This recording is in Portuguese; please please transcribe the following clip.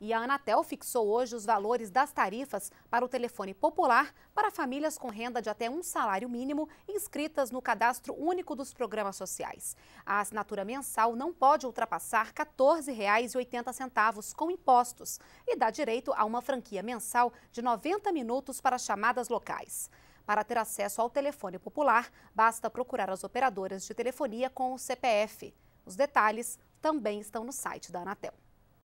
E a Anatel fixou hoje os valores das tarifas para o telefone popular para famílias com renda de até um salário mínimo inscritas no cadastro único dos programas sociais. A assinatura mensal não pode ultrapassar R$ 14,80 com impostos e dá direito a uma franquia mensal de 90 minutos para chamadas locais. Para ter acesso ao telefone popular, basta procurar as operadoras de telefonia com o CPF. Os detalhes também estão no site da Anatel.